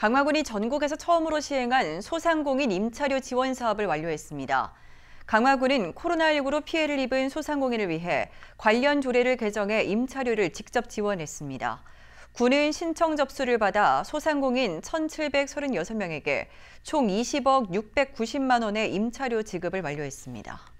강화군이 전국에서 처음으로 시행한 소상공인 임차료 지원 사업을 완료했습니다. 강화군은 코로나19로 피해를 입은 소상공인을 위해 관련 조례를 개정해 임차료를 직접 지원했습니다. 군은 신청 접수를 받아 소상공인 1,736명에게 총 20억 690만 원의 임차료 지급을 완료했습니다.